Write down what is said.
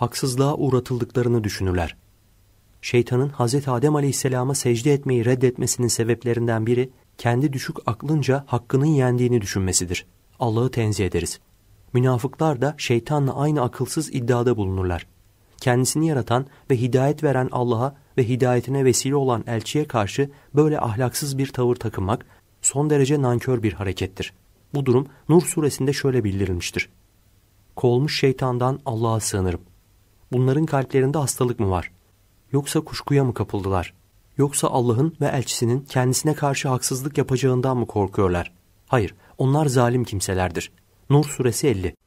haksızlığa uğratıldıklarını düşünürler. Şeytanın Hz. Adem aleyhisselama secde etmeyi reddetmesinin sebeplerinden biri, kendi düşük aklınca hakkının yendiğini düşünmesidir. Allah'ı tenzih ederiz. Münafıklar da şeytanla aynı akılsız iddiada bulunurlar. Kendisini yaratan ve hidayet veren Allah'a ve hidayetine vesile olan elçiye karşı böyle ahlaksız bir tavır takınmak son derece nankör bir harekettir. Bu durum Nur suresinde şöyle bildirilmiştir. Kovulmuş şeytandan Allah'a sığınırım. Bunların kalplerinde hastalık mı var? Yoksa kuşkuya mı kapıldılar? Yoksa Allah'ın ve elçisinin kendisine karşı haksızlık yapacağından mı korkuyorlar? Hayır, onlar zalim kimselerdir. Nur suresi 50